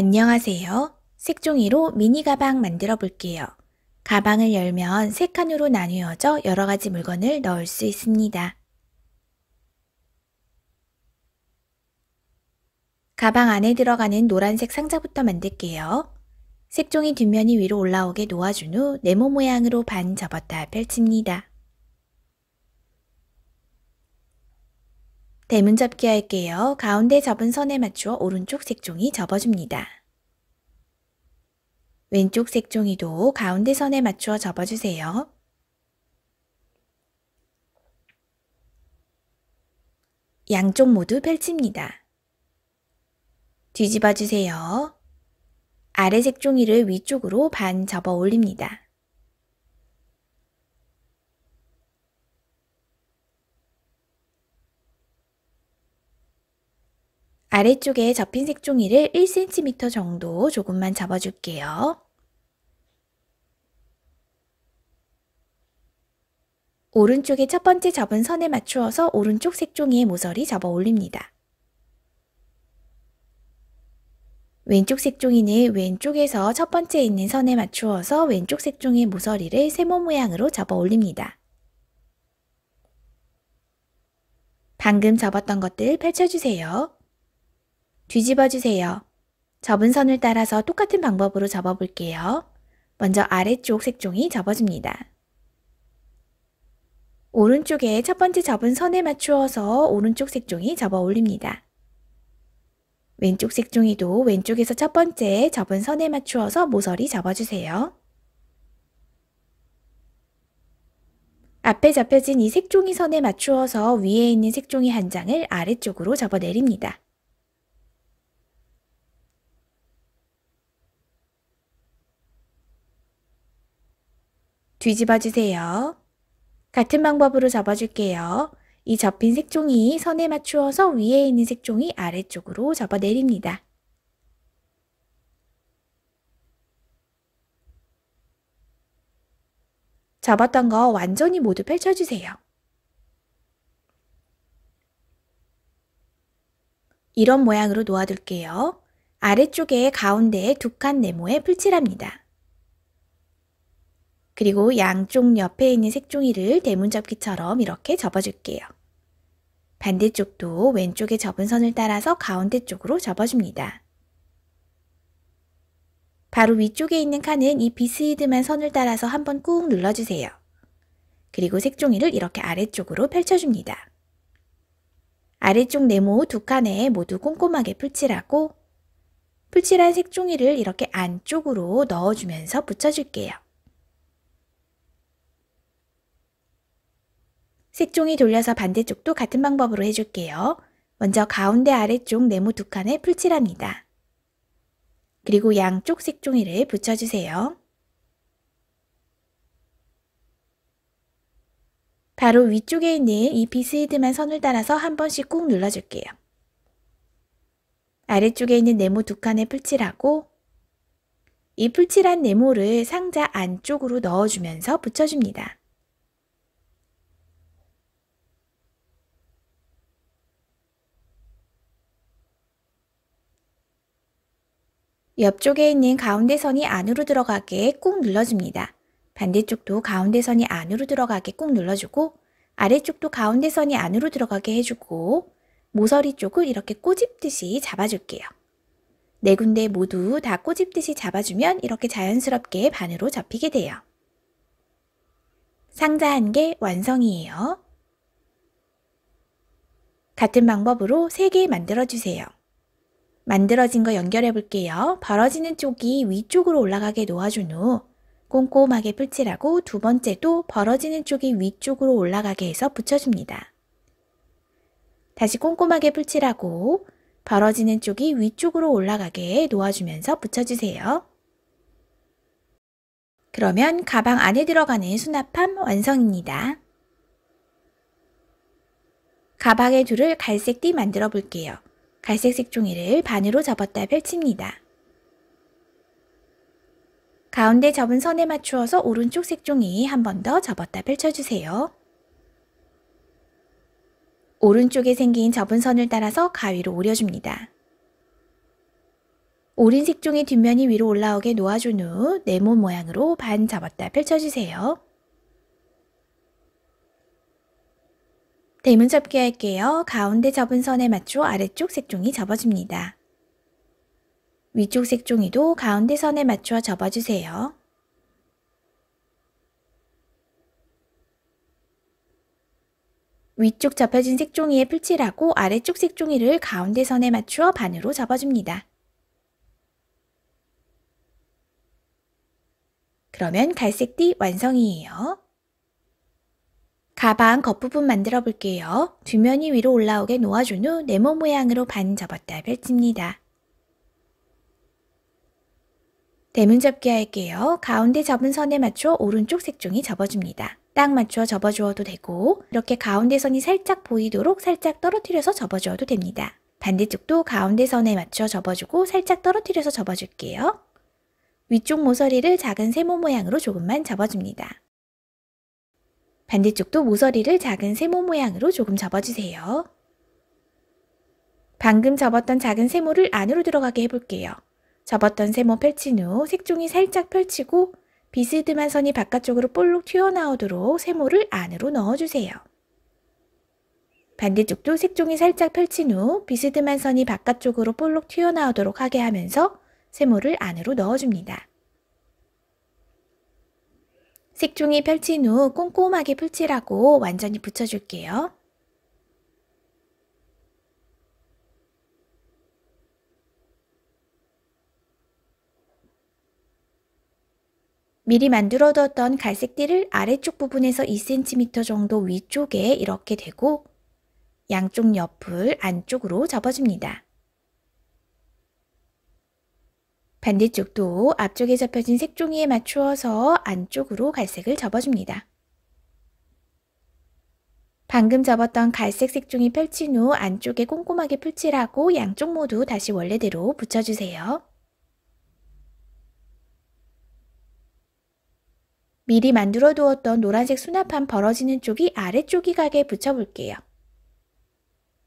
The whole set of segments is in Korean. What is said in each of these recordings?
안녕하세요. 색종이로 미니 가방 만들어 볼게요. 가방을 열면 세 칸으로 나뉘어져 여러 가지 물건을 넣을 수 있습니다. 가방 안에 들어가는 노란색 상자부터 만들게요. 색종이 뒷면이 위로 올라오게 놓아준 후 네모 모양으로 반 접었다 펼칩니다. 대문 접기 할게요. 가운데 접은 선에 맞추어 오른쪽 색종이 접어줍니다. 왼쪽 색종이도 가운데 선에 맞추어 접어주세요. 양쪽 모두 펼칩니다. 뒤집어주세요. 아래 색종이를 위쪽으로 반 접어 올립니다. 아래쪽에 접힌 색종이를 1cm 정도 조금만 접어줄게요. 오른쪽에 첫 번째 접은 선에 맞추어서 오른쪽 색종이의 모서리 접어 올립니다. 왼쪽 색종이는 왼쪽에서 첫 번째 있는 선에 맞추어서 왼쪽 색종이의 모서리를 세모 모양으로 접어 올립니다. 방금 접었던 것들 펼쳐주세요. 뒤집어주세요. 접은 선을 따라서 똑같은 방법으로 접어볼게요. 먼저 아래쪽 색종이 접어줍니다. 오른쪽에 첫 번째 접은 선에 맞추어서 오른쪽 색종이 접어 올립니다. 왼쪽 색종이도 왼쪽에서 첫 번째 접은 선에 맞추어서 모서리 접어주세요. 앞에 접혀진 이 색종이 선에 맞추어서 위에 있는 색종이 한 장을 아래쪽으로 접어내립니다. 뒤집어주세요. 같은 방법으로 접어줄게요. 이 접힌 색종이 선에 맞추어서 위에 있는 색종이 아래쪽으로 접어내립니다. 접었던 거 완전히 모두 펼쳐주세요. 이런 모양으로 놓아둘게요. 아래쪽에 가운데에 두 칸 네모에 풀칠합니다. 그리고 양쪽 옆에 있는 색종이를 대문접기처럼 이렇게 접어줄게요. 반대쪽도 왼쪽에 접은 선을 따라서 가운데 쪽으로 접어줍니다. 바로 위쪽에 있는 칸은 이 비스이드만 선을 따라서 한번 꾹 눌러주세요. 그리고 색종이를 이렇게 아래쪽으로 펼쳐줍니다. 아래쪽 네모 두 칸에 모두 꼼꼼하게 풀칠하고 풀칠한 색종이를 이렇게 안쪽으로 넣어주면서 붙여줄게요. 색종이 돌려서 반대쪽도 같은 방법으로 해줄게요. 먼저 가운데 아래쪽 네모 두 칸에 풀칠합니다. 그리고 양쪽 색종이를 붙여주세요. 바로 위쪽에 있는 이 비스이드만 선을 따라서 한 번씩 꾹 눌러줄게요. 아래쪽에 있는 네모 두 칸에 풀칠하고 이 풀칠한 네모를 상자 안쪽으로 넣어주면서 붙여줍니다. 옆쪽에 있는 가운데 선이 안으로 들어가게 꾹 눌러줍니다. 반대쪽도 가운데 선이 안으로 들어가게 꾹 눌러주고 아래쪽도 가운데 선이 안으로 들어가게 해주고 모서리 쪽을 이렇게 꼬집듯이 잡아줄게요. 네 군데 모두 다 꼬집듯이 잡아주면 이렇게 자연스럽게 반으로 접히게 돼요. 상자 한 개 완성이에요. 같은 방법으로 3개 만들어주세요. 만들어진 거 연결해 볼게요. 벌어지는 쪽이 위쪽으로 올라가게 놓아준 후 꼼꼼하게 풀칠하고 두 번째도 벌어지는 쪽이 위쪽으로 올라가게 해서 붙여줍니다. 다시 꼼꼼하게 풀칠하고 벌어지는 쪽이 위쪽으로 올라가게 놓아주면서 붙여주세요. 그러면 가방 안에 들어가는 수납함 완성입니다. 가방의 줄을 갈색 띠 만들어 볼게요. 갈색색 종이를 반으로 접었다 펼칩니다. 가운데 접은 선에 맞추어서 오른쪽 색종이 한 번 더 접었다 펼쳐주세요. 오른쪽에 생긴 접은 선을 따라서 가위로 오려줍니다. 오린 색종이 뒷면이 위로 올라오게 놓아준 후 네모 모양으로 반 접었다 펼쳐주세요. 네문접기 할게요. 가운데 접은 선에 맞춰 아래쪽 색종이 접어줍니다. 위쪽 색종이도 가운데 선에 맞춰 접어주세요. 위쪽 접혀진 색종이에 풀칠하고 아래쪽 색종이를 가운데 선에 맞추어 반으로 접어줍니다. 그러면 갈색 띠 완성이에요. 가방 겉부분 만들어 볼게요. 뒷면이 위로 올라오게 놓아준 후 네모 모양으로 반 접었다 펼칩니다. 대문 접기 할게요. 가운데 접은 선에 맞춰 오른쪽 색종이 접어줍니다. 딱 맞춰 접어주어도 되고 이렇게 가운데 선이 살짝 보이도록 살짝 떨어뜨려서 접어주어도 됩니다. 반대쪽도 가운데 선에 맞춰 접어주고 살짝 떨어뜨려서 접어줄게요. 위쪽 모서리를 작은 세모 모양으로 조금만 접어줍니다. 반대쪽도 모서리를 작은 세모 모양으로 조금 접어주세요. 방금 접었던 작은 세모를 안으로 들어가게 해볼게요. 접었던 세모 펼친 후 색종이 살짝 펼치고 비스듬한 선이 바깥쪽으로 볼록 튀어나오도록 세모를 안으로 넣어주세요. 반대쪽도 색종이 살짝 펼친 후 비스듬한 선이 바깥쪽으로 볼록 튀어나오도록 하게 하면서 세모를 안으로 넣어줍니다. 색종이 펼친 후 꼼꼼하게 풀칠하고 완전히 붙여줄게요. 미리 만들어뒀던 갈색 띠를 아래쪽 부분에서 2cm 정도 위쪽에 이렇게 대고 양쪽 옆을 안쪽으로 접어줍니다. 반대쪽도 앞쪽에 접혀진 색종이에 맞추어서 안쪽으로 갈색을 접어줍니다. 방금 접었던 갈색 색종이 펼친 후 안쪽에 꼼꼼하게 풀칠하고 양쪽 모두 다시 원래대로 붙여주세요. 미리 만들어 두었던 노란색 수납판 벌어지는 쪽이 아래쪽이 가게 붙여볼게요.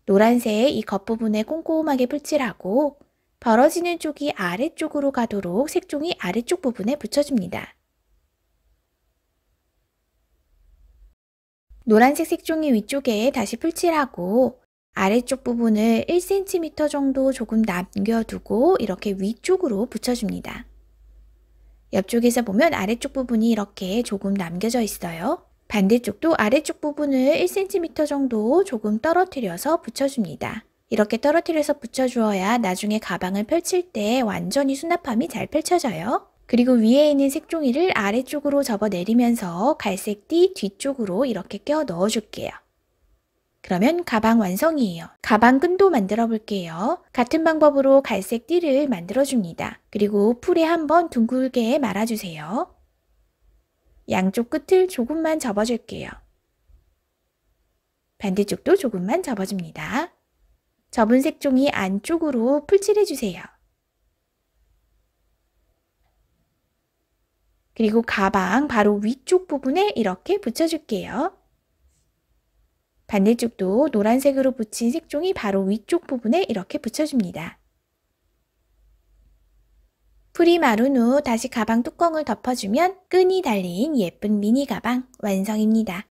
노란색 이 겉부분에 꼼꼼하게 풀칠하고 벌어지는 쪽이 아래쪽으로 가도록 색종이 아래쪽 부분에 붙여줍니다. 노란색 색종이 위쪽에 다시 풀칠하고 아래쪽 부분을 1cm 정도 조금 남겨두고 이렇게 위쪽으로 붙여줍니다. 옆쪽에서 보면 아래쪽 부분이 이렇게 조금 남겨져 있어요. 반대쪽도 아래쪽 부분을 1cm 정도 조금 떨어뜨려서 붙여줍니다. 이렇게 떨어뜨려서 붙여주어야 나중에 가방을 펼칠 때 완전히 수납함이 잘 펼쳐져요. 그리고 위에 있는 색종이를 아래쪽으로 접어내리면서 갈색 띠 뒤쪽으로 이렇게 껴 넣어줄게요. 그러면 가방 완성이에요. 가방 끈도 만들어 볼게요. 같은 방법으로 갈색 띠를 만들어 줍니다. 그리고 풀에 한번 둥글게 말아주세요. 양쪽 끝을 조금만 접어줄게요. 반대쪽도 조금만 접어줍니다. 접은 색종이 안쪽으로 풀칠해주세요. 그리고 가방 바로 위쪽 부분에 이렇게 붙여줄게요. 반대쪽도 노란색으로 붙인 색종이 바로 위쪽 부분에 이렇게 붙여줍니다. 풀이 마른 후 다시 가방 뚜껑을 덮어주면 끈이 달린 예쁜 미니 가방 완성입니다.